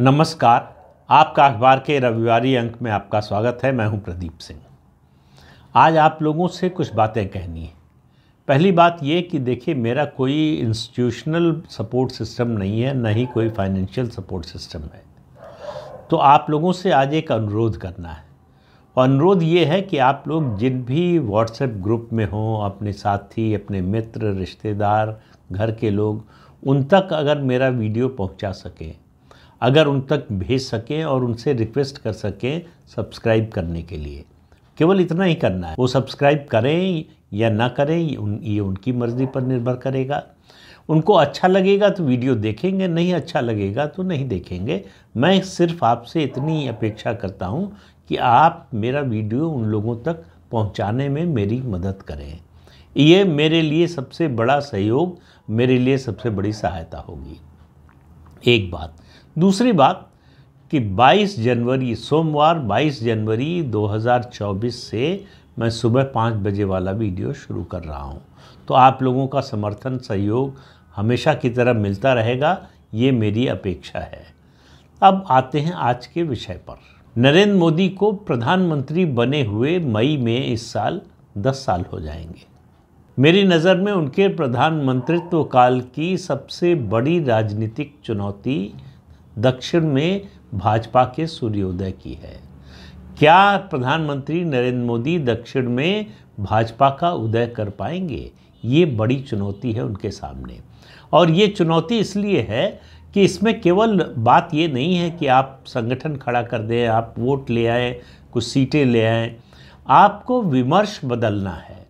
नमस्कार आपका अखबार के रविवारी अंक में आपका स्वागत है मैं हूं प्रदीप सिंह आज आप लोगों से कुछ बातें कहनी है पहली बात ये कि देखिए मेरा कोई इंस्टीट्यूशनल सपोर्ट सिस्टम नहीं है ना ही कोई फाइनेंशियल सपोर्ट सिस्टम है तो आप लोगों से आज एक अनुरोध करना है अनुरोध ये है कि आप लोग जिन भी व्हाट्सएप ग्रुप में हों अपने साथी अपने मित्र रिश्तेदार घर के लोग उन तक अगर मेरा वीडियो पहुंचा सकें अगर उन तक भेज सकें और उनसे रिक्वेस्ट कर सकें सब्सक्राइब करने के लिए केवल इतना ही करना है वो सब्सक्राइब करें या ना करें ये उनकी मर्ज़ी पर निर्भर करेगा उनको अच्छा लगेगा तो वीडियो देखेंगे नहीं अच्छा लगेगा तो नहीं देखेंगे मैं सिर्फ आपसे इतनी अपेक्षा करता हूँ कि आप मेरा वीडियो उन लोगों तक पहुँचाने में मेरी मदद करें ये मेरे लिए सबसे बड़ा सहयोग मेरे लिए सबसे बड़ी सहायता होगी एक बात दूसरी बात कि 22 जनवरी सोमवार 22 जनवरी 2024 से मैं सुबह पाँच बजे वाला वीडियो शुरू कर रहा हूँ तो आप लोगों का समर्थन सहयोग हमेशा की तरह मिलता रहेगा ये मेरी अपेक्षा है अब आते हैं आज के विषय पर नरेंद्र मोदी को प्रधानमंत्री बने हुए मई में इस साल 10 साल हो जाएंगे मेरी नज़र में उनके प्रधानमंत्रित्व काल की सबसे बड़ी राजनीतिक चुनौती दक्षिण में भाजपा के सूर्योदय की है क्या प्रधानमंत्री नरेंद्र मोदी दक्षिण में भाजपा का उदय कर पाएंगे ये बड़ी चुनौती है उनके सामने और ये चुनौती इसलिए है कि इसमें केवल बात ये नहीं है कि आप संगठन खड़ा कर दें आप वोट ले आए कुछ सीटें ले आए आपको विमर्श बदलना है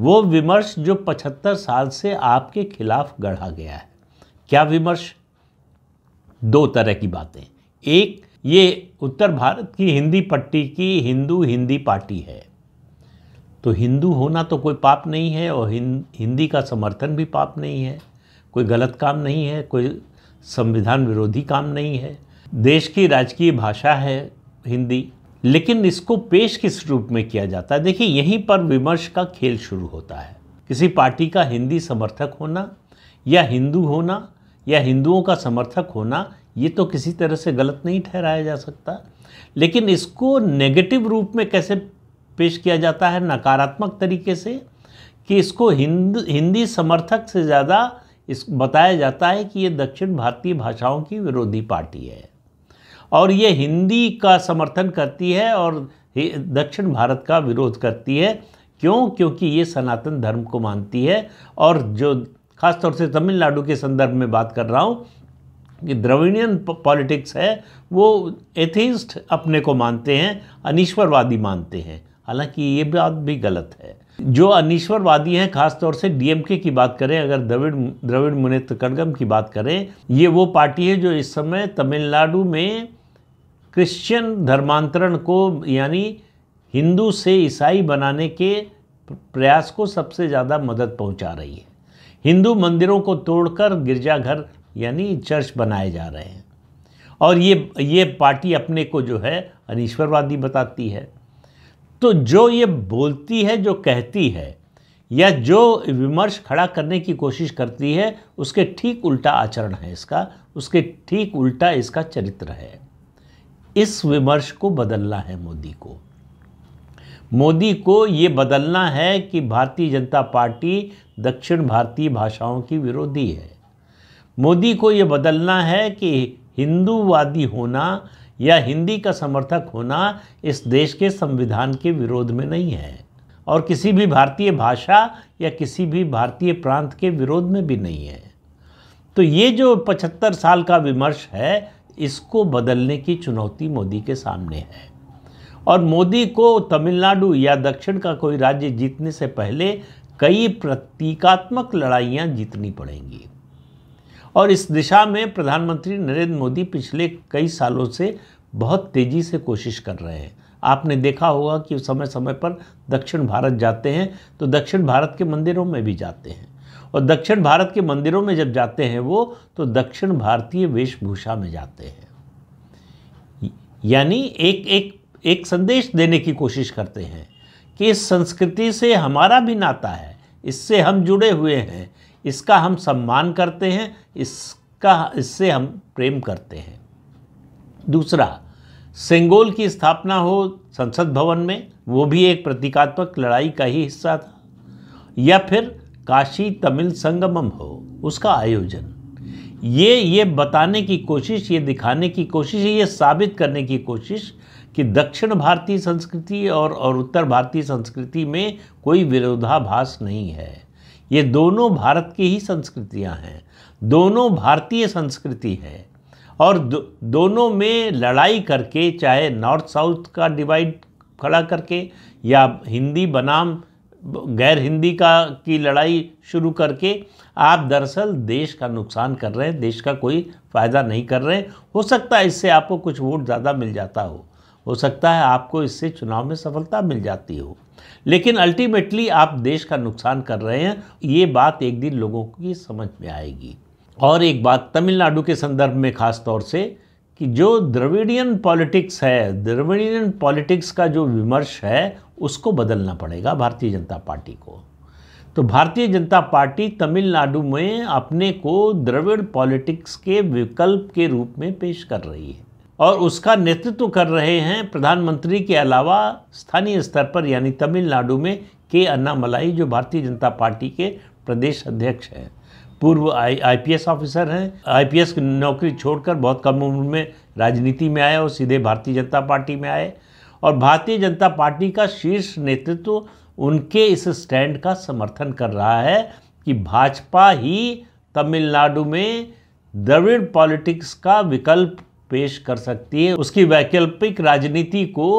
वो विमर्श जो 75 साल से आपके खिलाफ गढ़ा गया है क्या विमर्श दो तरह की बातें एक ये उत्तर भारत की हिंदी पट्टी की हिंदू हिंदी पार्टी है तो हिंदू होना तो कोई पाप नहीं है और हिंदी का समर्थन भी पाप नहीं है कोई गलत काम नहीं है कोई संविधान विरोधी काम नहीं है देश की राजकीय भाषा है हिंदी लेकिन इसको पेश किस रूप में किया जाता है देखिए यहीं पर विमर्श का खेल शुरू होता है किसी पार्टी का हिंदी समर्थक होना या हिंदू होना या हिंदुओं का समर्थक होना ये तो किसी तरह से गलत नहीं ठहराया जा सकता लेकिन इसको नेगेटिव रूप में कैसे पेश किया जाता है नकारात्मक तरीके से कि इसको हिंद हिंदी समर्थक से ज़्यादा इस बताया जाता है कि ये दक्षिण भारतीय भाषाओं की विरोधी पार्टी है और ये हिंदी का समर्थन करती है और दक्षिण भारत का विरोध करती है क्यों क्योंकि ये सनातन धर्म को मानती है और जो खासतौर से तमिलनाडु के संदर्भ में बात कर रहा हूँ कि द्रविणियन पॉलिटिक्स है वो एथिस्ट अपने को मानते हैं अनिश्वरवादी मानते हैं हालांकि ये बात भी गलत है जो अनिश्वरवादी हैं खासतौर से डीएमके की बात करें अगर द्रविड़ द्रविड़ मुनेत्र कड़गम की बात करें ये वो पार्टी है जो इस समय तमिलनाडु में क्रिश्चियन धर्मांतरण को यानी हिंदू से ईसाई बनाने के प्रयास को सबसे ज़्यादा मदद पहुंचा रही है हिंदू मंदिरों को तोड़कर गिरजाघर यानी चर्च बनाए जा रहे हैं और ये ये पार्टी अपने को जो है अनिश्वरवादी बताती है तो जो ये बोलती है जो कहती है या जो विमर्श खड़ा करने की कोशिश करती है उसके ठीक उल्टा आचरण है इसका उसके ठीक उल्टा इसका चरित्र है इस विमर्श को बदलना है मोदी को मोदी को ये बदलना है कि भारतीय जनता पार्टी दक्षिण भारतीय भाषाओं की विरोधी है मोदी को ये बदलना है कि हिंदूवादी होना या हिंदी का समर्थक होना इस देश के संविधान के विरोध में नहीं है और किसी भी भारतीय भाषा या किसी भी भारतीय प्रांत के विरोध में भी नहीं है तो ये जो 75 साल का विमर्श है इसको बदलने की चुनौती मोदी के सामने है और मोदी को तमिलनाडु या दक्षिण का कोई राज्य जीतने से पहले कई प्रतीकात्मक लड़ाइयां जीतनी पड़ेंगी और इस दिशा में प्रधानमंत्री नरेंद्र मोदी पिछले कई सालों से बहुत तेज़ी से कोशिश कर रहे हैं आपने देखा होगा कि समय समय पर दक्षिण भारत जाते हैं तो दक्षिण भारत के मंदिरों में भी जाते हैं और दक्षिण भारत के मंदिरों में जब जाते हैं वो तो दक्षिण भारतीय वेशभूषा में जाते हैं यानी एक एक एक संदेश देने की कोशिश करते हैं कि इस संस्कृति से हमारा भी नाता है इससे हम जुड़े हुए हैं इसका हम सम्मान करते हैं इसका इससे हम प्रेम करते हैं दूसरा सेंगोल की स्थापना हो संसद भवन में वो भी एक प्रतीकात्मक लड़ाई का ही हिस्सा था या फिर काशी तमिल संगमम हो उसका आयोजन ये ये बताने की कोशिश ये दिखाने की कोशिश ये साबित करने की कोशिश कि दक्षिण भारतीय संस्कृति और और उत्तर भारतीय संस्कृति में कोई विरोधाभास नहीं है ये दोनों भारत की ही संस्कृतियां हैं दोनों भारतीय संस्कृति है और दो, दोनों में लड़ाई करके चाहे नॉर्थ साउथ का डिवाइड खड़ा करके या हिंदी बनाम गैर हिंदी का की लड़ाई शुरू करके आप दरअसल देश का नुकसान कर रहे हैं देश का कोई फ़ायदा नहीं कर रहे हैं हो सकता है इससे आपको कुछ वोट ज़्यादा मिल जाता हो हो सकता है आपको इससे चुनाव में सफलता मिल जाती हो लेकिन अल्टीमेटली आप देश का नुकसान कर रहे हैं ये बात एक दिन लोगों की समझ में आएगी और एक बात तमिलनाडु के संदर्भ में खास तौर से कि जो द्रविडियन पॉलिटिक्स है द्रविडियन पॉलिटिक्स का जो विमर्श है उसको बदलना पड़ेगा भारतीय जनता पार्टी को तो भारतीय जनता पार्टी तमिलनाडु में अपने को द्रविड़ पॉलिटिक्स के विकल्प के रूप में पेश कर रही है और उसका नेतृत्व कर रहे हैं प्रधानमंत्री के अलावा स्थानीय स्तर पर यानी तमिलनाडु में के अन्नामलाई जो भारतीय जनता पार्टी के प्रदेश अध्यक्ष हैं पूर्व आई आईपीएस ऑफिसर हैं आईपीएस की नौकरी छोड़कर बहुत कम उम्र में राजनीति में आए और सीधे भारतीय जनता पार्टी में आए और भारतीय जनता पार्टी का शीर्ष नेतृत्व उनके इस स्टैंड का समर्थन कर रहा है कि भाजपा ही तमिलनाडु में द्रविड़ पॉलिटिक्स का विकल्प पेश कर सकती है उसकी वैकल्पिक राजनीति को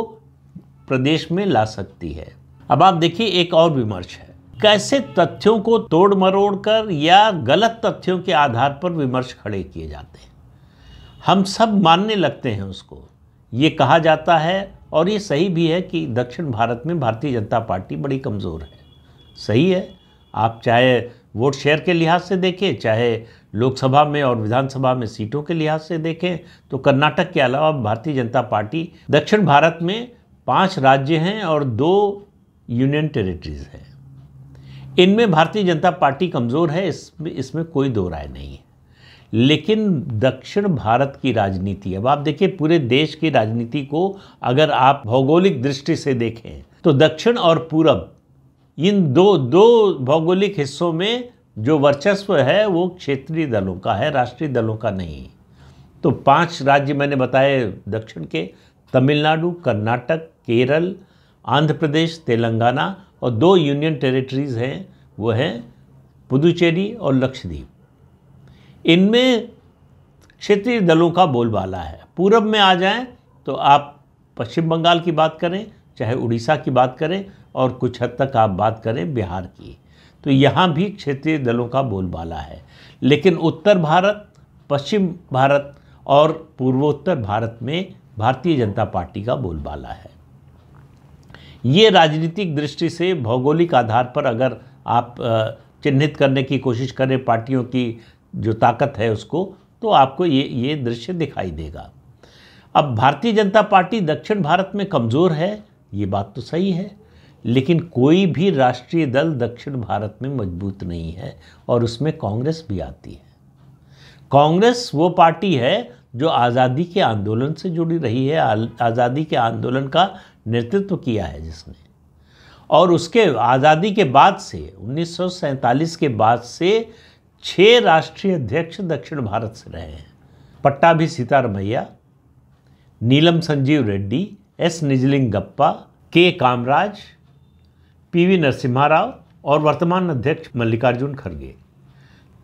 प्रदेश में ला सकती है अब आप देखिए एक और विमर्श है कैसे तथ्यों को तोड़ मरोड़ कर या गलत तथ्यों के आधार पर विमर्श खड़े किए जाते हैं हम सब मानने लगते हैं उसको ये कहा जाता है और ये सही भी है कि दक्षिण भारत में भारतीय जनता पार्टी बड़ी कमज़ोर है सही है आप चाहे वोट शेयर के लिहाज से देखें चाहे लोकसभा में और विधानसभा में सीटों के लिहाज से देखें तो कर्नाटक के अलावा भारतीय जनता पार्टी दक्षिण भारत में पांच राज्य हैं और दो यूनियन टेरिटरीज हैं इनमें भारतीय जनता पार्टी कमज़ोर है इसमें इसमें कोई दो राय नहीं है लेकिन दक्षिण भारत की राजनीति अब आप देखिए पूरे देश की राजनीति को अगर आप भौगोलिक दृष्टि से देखें तो दक्षिण और पूरब इन दो दो भौगोलिक हिस्सों में जो वर्चस्व है वो क्षेत्रीय दलों का है राष्ट्रीय दलों का नहीं तो पांच राज्य मैंने बताए दक्षिण के तमिलनाडु कर्नाटक केरल आंध्र प्रदेश तेलंगाना और दो यूनियन टेरिटरीज़ हैं वो हैं पुदुचेरी और लक्षद्वीप इनमें क्षेत्रीय दलों का बोलबाला है पूरब में आ जाएं तो आप पश्चिम बंगाल की बात करें चाहे उड़ीसा की बात करें और कुछ हद तक आप बात करें बिहार की तो यहाँ भी क्षेत्रीय दलों का बोलबाला है लेकिन उत्तर भारत पश्चिम भारत और पूर्वोत्तर भारत में भारतीय जनता पार्टी का बोलबाला है ये राजनीतिक दृष्टि से भौगोलिक आधार पर अगर आप चिन्हित करने की कोशिश करें पार्टियों की जो ताकत है उसको तो आपको ये ये दृश्य दिखाई देगा अब भारतीय जनता पार्टी दक्षिण भारत में कमज़ोर है ये बात तो सही है लेकिन कोई भी राष्ट्रीय दल दक्षिण भारत में मजबूत नहीं है और उसमें कांग्रेस भी आती है कांग्रेस वो पार्टी है जो आज़ादी के आंदोलन से जुड़ी रही है आज़ादी के आंदोलन का नेतृत्व किया है जिसने और उसके आज़ादी के बाद से उन्नीस के बाद से छः राष्ट्रीय अध्यक्ष दक्षिण भारत से रहे हैं Pattabhi Sitaramayya Neelam Sanjiva Reddy S Nijalingappa K Kamaraj PV Narasimha Rao और वर्तमान अध्यक्ष मल्लिकार्जुन खड़गे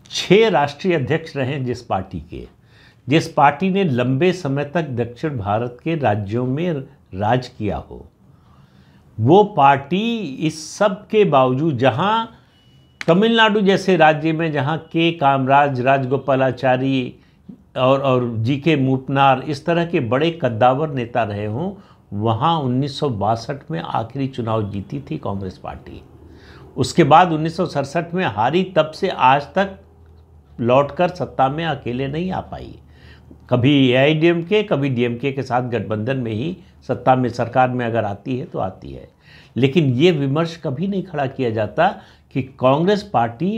छः राष्ट्रीय अध्यक्ष रहे जिस पार्टी के जिस पार्टी ने लंबे समय तक दक्षिण भारत के राज्यों में राज किया हो वो पार्टी इस सब के बावजूद जहाँ तमिलनाडु जैसे राज्य में जहाँ के कामराज राजगोपालाचारी और और जी के मूपनार इस तरह के बड़े कद्दावर नेता रहे हों वहाँ उन्नीस में आखिरी चुनाव जीती थी कांग्रेस पार्टी उसके बाद उन्नीस में हारी तब से आज तक लौटकर सत्ता में अकेले नहीं आ पाई कभी एआईडीएमके कभी डीएमके के साथ गठबंधन में ही सत्ता में सरकार में अगर आती है तो आती है लेकिन ये विमर्श कभी नहीं खड़ा किया जाता कि कांग्रेस पार्टी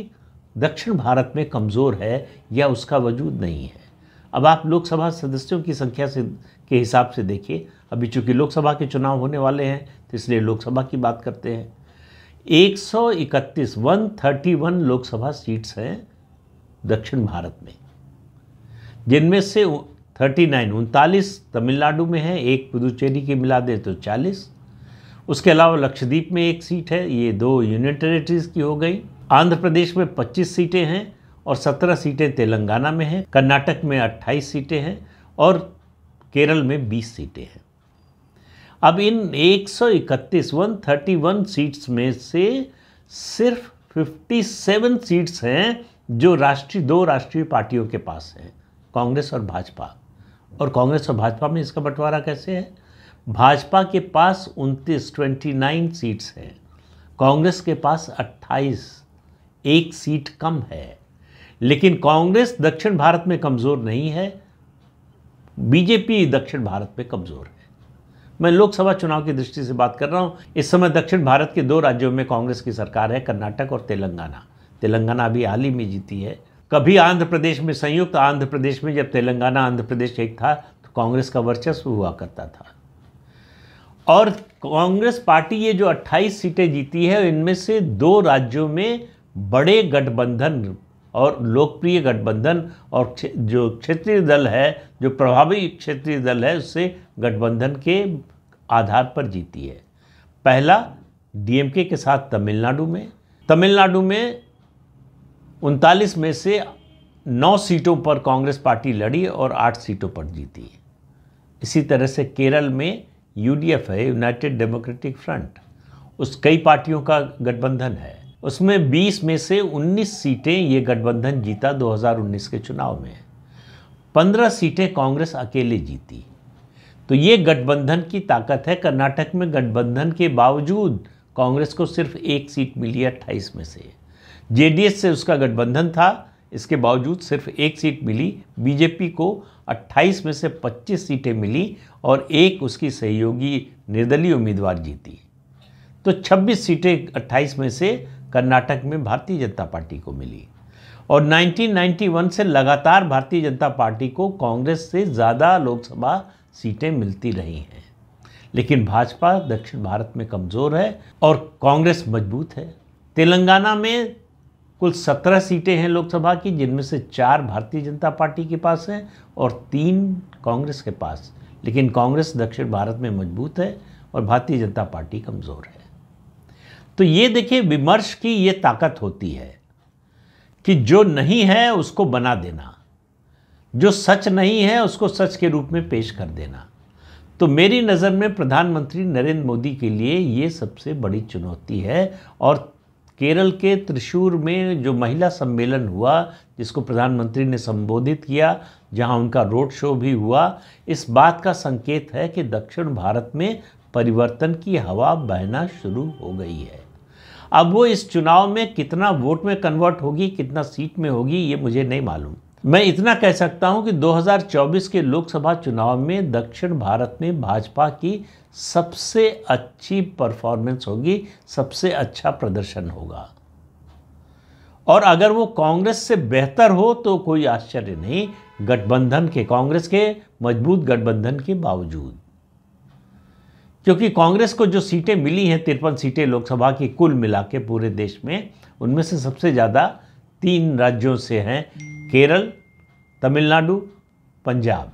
दक्षिण भारत में कमज़ोर है या उसका वजूद नहीं है अब आप लोकसभा सदस्यों की संख्या से के हिसाब से देखिए अभी चूँकि लोकसभा के चुनाव होने वाले हैं तो इसलिए लोकसभा की बात करते हैं 131 131 लोकसभा सीट्स हैं दक्षिण भारत में जिनमें से 39 उनतालीस तमिलनाडु में है एक पुदुचेरी की मिला दें तो 40 उसके अलावा लक्षद्वीप में एक सीट है ये दो यूनियन टेरेटरीज की हो गई आंध्र प्रदेश में 25 सीटें हैं और 17 सीटें तेलंगाना में हैं कर्नाटक में 28 सीटें हैं और केरल में 20 सीटें हैं अब इन 131 131 सीट्स में से सिर्फ 57 सीट्स हैं जो राष्ट्रीय दो राष्ट्रीय पार्टियों के पास हैं कांग्रेस और भाजपा और कांग्रेस और भाजपा में इसका बंटवारा कैसे है भाजपा के पास उनतीस ट्वेंटी नाइन सीट्स हैं कांग्रेस के पास अट्ठाईस एक सीट कम है लेकिन कांग्रेस दक्षिण भारत में कमज़ोर नहीं है बीजेपी दक्षिण भारत में कमज़ोर है मैं लोकसभा चुनाव की दृष्टि से बात कर रहा हूँ इस समय दक्षिण भारत के दो राज्यों में कांग्रेस की सरकार है कर्नाटक और तेलंगाना तेलंगाना अभी हाल ही में जीती है कभी आंध्र प्रदेश में संयुक्त आंध्र प्रदेश में जब तेलंगाना आंध्र प्रदेश एक था तो कांग्रेस का वर्चस्व हुआ करता था और कांग्रेस पार्टी ये जो 28 सीटें जीती है इनमें से दो राज्यों में बड़े गठबंधन और लोकप्रिय गठबंधन और जो क्षेत्रीय दल है जो प्रभावी क्षेत्रीय दल है उससे गठबंधन के आधार पर जीती है पहला डीएमके के साथ तमिलनाडु में तमिलनाडु में उनतालीस में से नौ सीटों पर कांग्रेस पार्टी लड़ी और आठ सीटों पर जीती इसी तरह से केरल में यूडीएफ है यूनाइटेड डेमोक्रेटिक फ्रंट उस कई पार्टियों का गठबंधन है उसमें 20 में से 19 सीटें ये गठबंधन जीता 2019 के चुनाव में 15 सीटें कांग्रेस अकेले जीती तो ये गठबंधन की ताकत है कर्नाटक में गठबंधन के बावजूद कांग्रेस को सिर्फ एक सीट मिली अट्ठाईस में से जेडीएस से उसका गठबंधन था इसके बावजूद सिर्फ एक सीट मिली बीजेपी को 28 में से 25 सीटें मिली और एक उसकी सहयोगी निर्दलीय उम्मीदवार जीती तो 26 सीटें 28 में से कर्नाटक में भारतीय जनता पार्टी को मिली और 1991 से लगातार भारतीय जनता पार्टी को कांग्रेस से ज़्यादा लोकसभा सीटें मिलती रही हैं लेकिन भाजपा दक्षिण भारत में कमज़ोर है और कांग्रेस मजबूत है तेलंगाना में कुल सत्रह सीटें हैं लोकसभा की जिनमें से चार भारतीय जनता पार्टी के पास हैं और तीन कांग्रेस के पास लेकिन कांग्रेस दक्षिण भारत में मजबूत है और भारतीय जनता पार्टी कमज़ोर है तो ये देखिए विमर्श की ये ताकत होती है कि जो नहीं है उसको बना देना जो सच नहीं है उसको सच के रूप में पेश कर देना तो मेरी नज़र में प्रधानमंत्री नरेंद्र मोदी के लिए ये सबसे बड़ी चुनौती है और केरल के त्रिशूर में जो महिला सम्मेलन हुआ जिसको प्रधानमंत्री ने संबोधित किया जहां उनका रोड शो भी हुआ इस बात का संकेत है कि दक्षिण भारत में परिवर्तन की हवा बहना शुरू हो गई है अब वो इस चुनाव में कितना वोट में कन्वर्ट होगी कितना सीट में होगी ये मुझे नहीं मालूम मैं इतना कह सकता हूं कि 2024 के लोकसभा चुनाव में दक्षिण भारत में भाजपा की सबसे अच्छी परफॉर्मेंस होगी सबसे अच्छा प्रदर्शन होगा और अगर वो कांग्रेस से बेहतर हो तो कोई आश्चर्य नहीं गठबंधन के कांग्रेस के मजबूत गठबंधन के बावजूद क्योंकि कांग्रेस को जो सीटें मिली हैं तिरपन सीटें लोकसभा की कुल मिला के पूरे देश में उनमें से सबसे ज़्यादा तीन राज्यों से हैं केरल तमिलनाडु पंजाब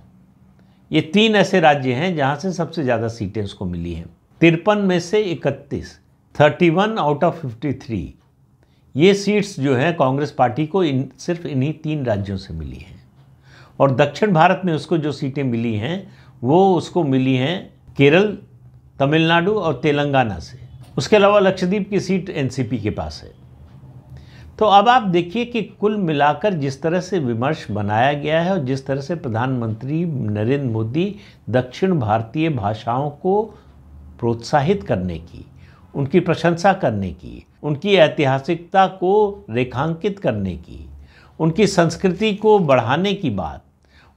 ये तीन ऐसे राज्य हैं जहाँ से सबसे ज़्यादा सीटें उसको मिली हैं तिरपन में से इकतीस thirty one out of fifty three ये सीट्स जो हैं कांग्रेस पार्टी को इन सिर्फ इन्हीं तीन राज्यों से मिली हैं और दक्षिण भारत में उसको जो सीटें मिली हैं वो उसको मिली हैं केरल तमिलनाडु और तेलंगाना से उसके अलावा लक्षद्वीप की सीट एनसीपी के पास है तो अब आप देखिए कि कुल मिलाकर जिस तरह से विमर्श बनाया गया है और जिस तरह से प्रधानमंत्री नरेंद्र मोदी दक्षिण भारतीय भाषाओं को प्रोत्साहित करने की उनकी प्रशंसा करने की उनकी ऐतिहासिकता को रेखांकित करने की उनकी संस्कृति को बढ़ाने की बात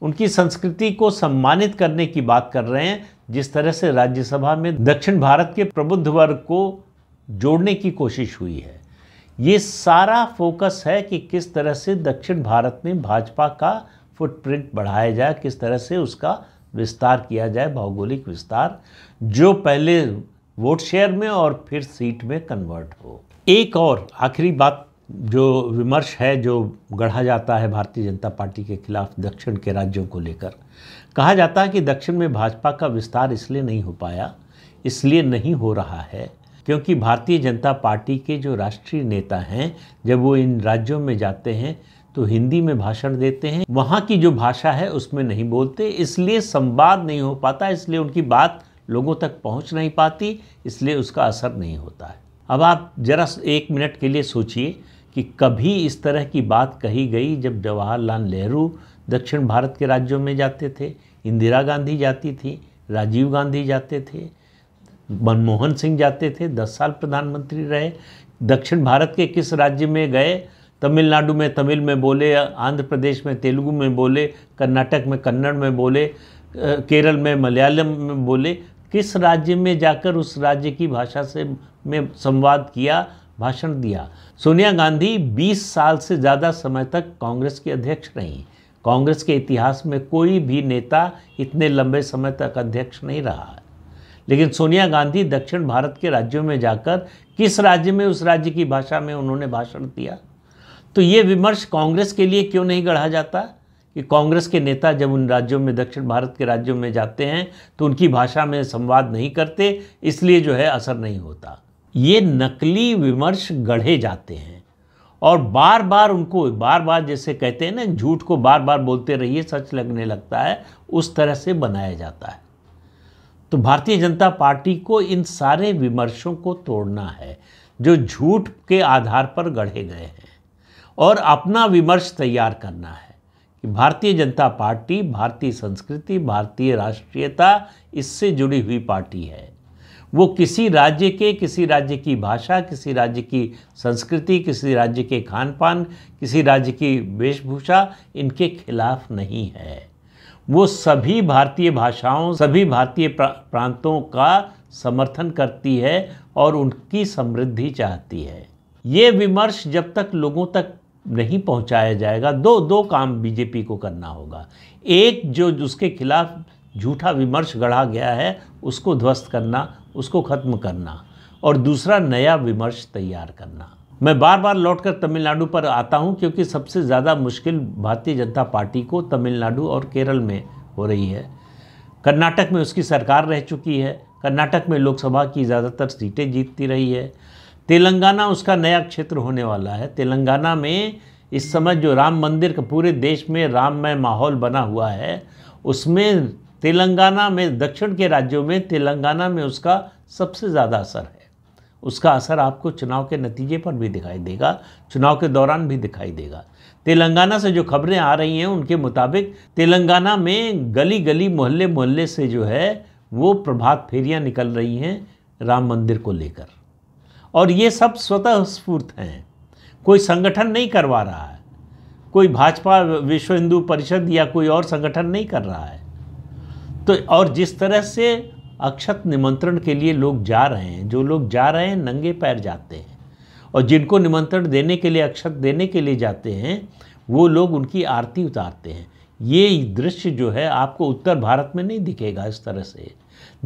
उनकी संस्कृति को सम्मानित करने की बात कर रहे हैं जिस तरह से राज्यसभा में दक्षिण भारत के प्रबुद्ध वर्ग को जोड़ने की कोशिश हुई है ये सारा फोकस है कि किस तरह से दक्षिण भारत में भाजपा का फुटप्रिंट बढ़ाया जाए किस तरह से उसका विस्तार किया जाए भौगोलिक विस्तार जो पहले वोट शेयर में और फिर सीट में कन्वर्ट हो एक और आखिरी बात जो विमर्श है जो गढ़ा जाता है भारतीय जनता पार्टी के खिलाफ दक्षिण के राज्यों को लेकर कहा जाता है कि दक्षिण में भाजपा का विस्तार इसलिए नहीं हो पाया इसलिए नहीं हो रहा है क्योंकि भारतीय जनता पार्टी के जो राष्ट्रीय नेता हैं जब वो इन राज्यों में जाते हैं तो हिंदी में भाषण देते हैं वहाँ की जो भाषा है उसमें नहीं बोलते इसलिए संवाद नहीं हो पाता इसलिए उनकी बात लोगों तक पहुँच नहीं पाती इसलिए उसका असर नहीं होता है अब आप जरा एक मिनट के लिए सोचिए कि कभी इस तरह की बात कही गई जब जवाहरलाल नेहरू दक्षिण भारत के राज्यों में जाते थे इंदिरा गांधी जाती थी राजीव गांधी जाते थे मनमोहन सिंह जाते थे दस साल प्रधानमंत्री रहे दक्षिण भारत के किस राज्य में गए तमिलनाडु में तमिल में बोले आंध्र प्रदेश में तेलुगु में बोले कर्नाटक में कन्नड़ में बोले केरल में मलयालम में बोले किस राज्य में जाकर उस राज्य की भाषा से में संवाद किया भाषण दिया सोनिया गांधी 20 साल से ज़्यादा समय तक कांग्रेस की अध्यक्ष रहीं कांग्रेस के इतिहास में कोई भी नेता इतने लंबे समय तक अध्यक्ष नहीं रहा लेकिन सोनिया गांधी दक्षिण भारत के राज्यों में जाकर किस राज्य में उस राज्य की भाषा में उन्होंने भाषण दिया तो ये विमर्श कांग्रेस के लिए क्यों नहीं गढ़ा जाता कि कांग्रेस के नेता जब उन राज्यों में दक्षिण भारत के राज्यों में जाते हैं तो उनकी भाषा में संवाद नहीं करते इसलिए जो है असर नहीं होता ये नकली विमर्श गढ़े जाते हैं और बार बार उनको बार बार जैसे कहते हैं ना झूठ को बार बार बोलते रहिए सच लगने लगता है उस तरह से बनाया जाता है तो भारतीय जनता पार्टी को इन सारे विमर्शों को तोड़ना है जो झूठ के आधार पर गढ़े गए हैं और अपना विमर्श तैयार करना है कि भारतीय जनता पार्टी भारतीय संस्कृति भारतीय राष्ट्रीयता इससे जुड़ी हुई पार्टी है वो किसी राज्य के किसी राज्य की भाषा किसी राज्य की संस्कृति किसी राज्य के खान पान किसी राज्य की वेशभूषा इनके खिलाफ नहीं है वो सभी भारतीय भाषाओं सभी भारतीय प्रांतों का समर्थन करती है और उनकी समृद्धि चाहती है ये विमर्श जब तक लोगों तक नहीं पहुंचाया जाएगा दो दो काम बीजेपी को करना होगा एक जो उसके खिलाफ झूठा विमर्श गढ़ा गया है उसको ध्वस्त करना उसको ख़त्म करना और दूसरा नया विमर्श तैयार करना मैं बार बार लौटकर तमिलनाडु पर आता हूं क्योंकि सबसे ज़्यादा मुश्किल भारतीय जनता पार्टी को तमिलनाडु और केरल में हो रही है कर्नाटक में उसकी सरकार रह चुकी है कर्नाटक में लोकसभा की ज़्यादातर सीटें जीतती रही है तेलंगाना उसका नया क्षेत्र होने वाला है तेलंगाना में इस समय जो राम मंदिर का पूरे देश में राममय माहौल बना हुआ है उसमें तेलंगाना में दक्षिण के राज्यों में तेलंगाना में उसका सबसे ज़्यादा असर है उसका असर आपको चुनाव के नतीजे पर भी दिखाई देगा चुनाव के दौरान भी दिखाई देगा तेलंगाना से जो खबरें आ रही हैं उनके मुताबिक तेलंगाना में गली गली मोहल्ले मोहल्ले से जो है वो प्रभात फेरियां निकल रही हैं राम मंदिर को लेकर और ये सब स्वतः स्फूर्त हैं कोई संगठन नहीं करवा रहा है कोई भाजपा विश्व हिंदू परिषद या कोई और संगठन नहीं कर रहा है तो और जिस तरह से अक्षत निमंत्रण के लिए लोग जा रहे हैं जो लोग जा रहे हैं नंगे पैर जाते हैं और जिनको निमंत्रण देने के लिए अक्षत देने के लिए जाते हैं वो लोग उनकी आरती उतारते हैं ये दृश्य जो है आपको उत्तर भारत में नहीं दिखेगा इस तरह से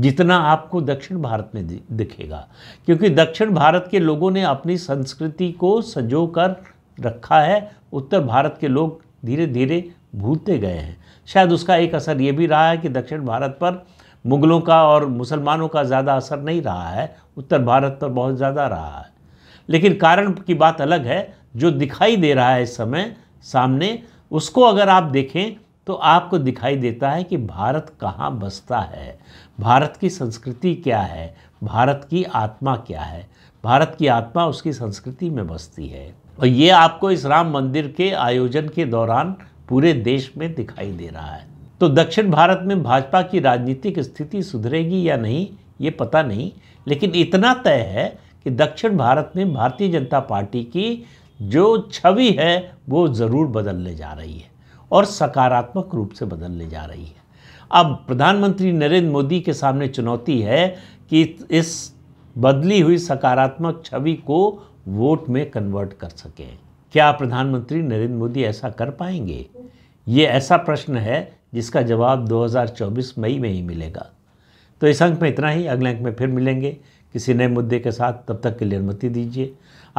जितना आपको दक्षिण भारत में दिखेगा क्योंकि दक्षिण भारत के लोगों ने अपनी संस्कृति को संजो कर रखा है उत्तर भारत के लोग धीरे धीरे भूलते गए हैं शायद उसका एक असर ये भी रहा है कि दक्षिण भारत पर मुग़लों का और मुसलमानों का ज़्यादा असर नहीं रहा है उत्तर भारत पर बहुत ज़्यादा रहा है लेकिन कारण की बात अलग है जो दिखाई दे रहा है इस समय सामने उसको अगर आप देखें तो आपको दिखाई देता है कि भारत कहाँ बसता है भारत की संस्कृति क्या है भारत की आत्मा क्या है भारत की आत्मा उसकी संस्कृति में बसती है और ये आपको इस राम मंदिर के आयोजन के दौरान पूरे देश में दिखाई दे रहा है तो दक्षिण भारत में भाजपा की राजनीतिक स्थिति सुधरेगी या नहीं ये पता नहीं लेकिन इतना तय है कि दक्षिण भारत में भारतीय जनता पार्टी की जो छवि है वो ज़रूर बदलने जा रही है और सकारात्मक रूप से बदलने जा रही है अब प्रधानमंत्री नरेंद्र मोदी के सामने चुनौती है कि इस बदली हुई सकारात्मक छवि को वोट में कन्वर्ट कर सकें क्या प्रधानमंत्री नरेंद्र मोदी ऐसा कर पाएंगे ये ऐसा प्रश्न है जिसका जवाब 2024 मई में ही मिलेगा तो इस अंक में इतना ही अगले अंक में फिर मिलेंगे किसी नए मुद्दे के साथ तब तक के लिए अनुमति दीजिए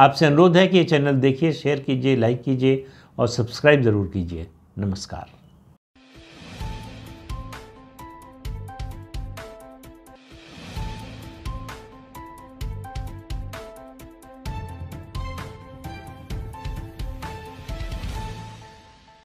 आपसे अनुरोध है कि ये चैनल देखिए शेयर कीजिए लाइक कीजिए और सब्सक्राइब ज़रूर कीजिए नमस्कार